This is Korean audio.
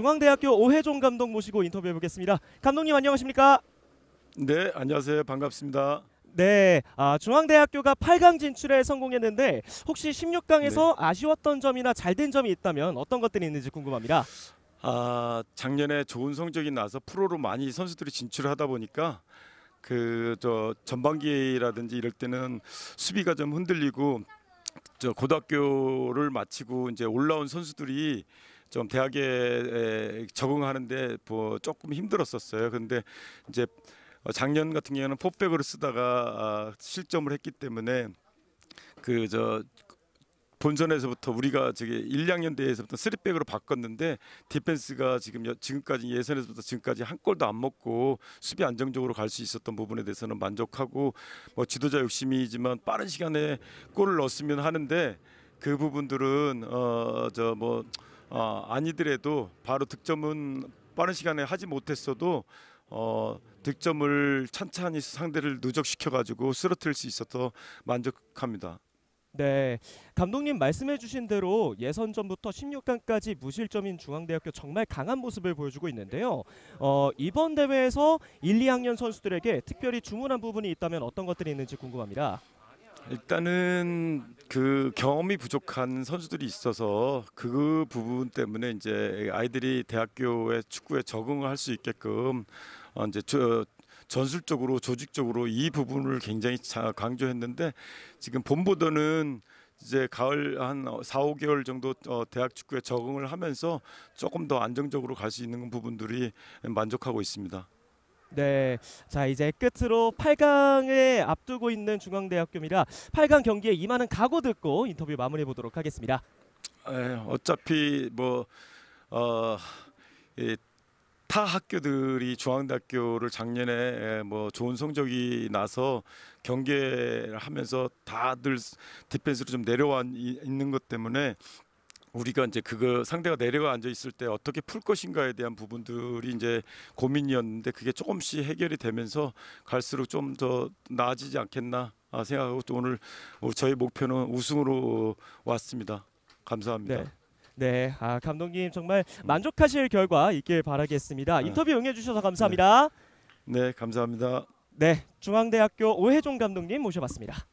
중앙대학교 오해종 감독 모시고 인터뷰해 보겠습니다. 감독님 안녕하십니까? 네, 안녕하세요. 반갑습니다. 네, 아, 중앙대학교가 8강 진출에 성공했는데 혹시 16강에서 네. 아쉬웠던 점이나 잘된 점이 있다면 어떤 것들이 있는지 궁금합니다. 아, 작년에 좋은 성적이 나서 프로로 많이 선수들이 진출하다 보니까 그 저 전반기라든지 이럴 때는 수비가 좀 흔들리고 저 고등학교를 마치고 이제 올라온 선수들이 좀 대학에 적응하는데 뭐 조금 힘들었었어요. 근데 이제 어, 작년 같은 경우는 포백으로 쓰다가 아, 실점을 했기 때문에 그 저 본선에서부터 우리가 저기 1, 2학년 대회에서부터 쓰리백으로 바꿨는데 디펜스가 지금 지금까지 예선에서부터 지금까지 한 골도 안 먹고 수비 안정적으로 갈 수 있었던 부분에 대해서는 만족하고 뭐 지도자 욕심이지만 빠른 시간에 골을 넣었으면 하는데 그 부분들은 어저뭐 어, 아니더라도 바로 득점은 빠른 시간에 하지 못했어도 어, 득점을 찬찬히 상대를 누적시켜 가지고 쓰러뜨릴 수 있어서 만족합니다. 네, 감독님 말씀해주신 대로 예선전부터 16강까지 무실점인 중앙대학교 정말 강한 모습을 보여주고 있는데요. 어, 이번 대회에서 1, 2학년 선수들에게 특별히 주문한 부분이 있다면 어떤 것들이 있는지 궁금합니다. 일단은 그 경험이 부족한 선수들이 있어서 그 부분 때문에 이제 아이들이 대학교의 축구에 적응을 할 수 있게끔 어, 이제 저, 전술적으로 조직적으로 이 부분을 굉장히 강조했는데 지금 본보다는 이제 가을 한 4, 5개월 정도 어, 대학 축구에 적응을 하면서 조금 더 안정적으로 갈 수 있는 부분들이 만족하고 있습니다. 네. 자, 이제 끝으로 8강에 앞두고 있는 중앙대학교입니다. 8강 경기에 임하는 각오 듣고 인터뷰 마무리해 보도록 하겠습니다. 에, 어차피 뭐 어, 학교들이 중앙대학교를 작년에 뭐 좋은 성적이 나서 경계를 하면서 다들 디펜스로 좀 내려와 있는 것 때문에 우리가 이제 그거 상대가 내려가 앉아 있을 때 어떻게 풀 것인가에 대한 부분들이 이제 고민이었는데 그게 조금씩 해결이 되면서 갈수록 좀 더 나아지지 않겠나 아, 생각하고 또 오늘 어, 저희 목표는 우승으로 왔습니다. 감사합니다. 네. 네, 아 감독님 정말 음. 만족하실 결과 있길 바라겠습니다. 네. 인터뷰 응해주셔서 감사합니다. 네, 네 감사합니다. 네, 중앙대학교 오해종 감독님 모셔봤습니다.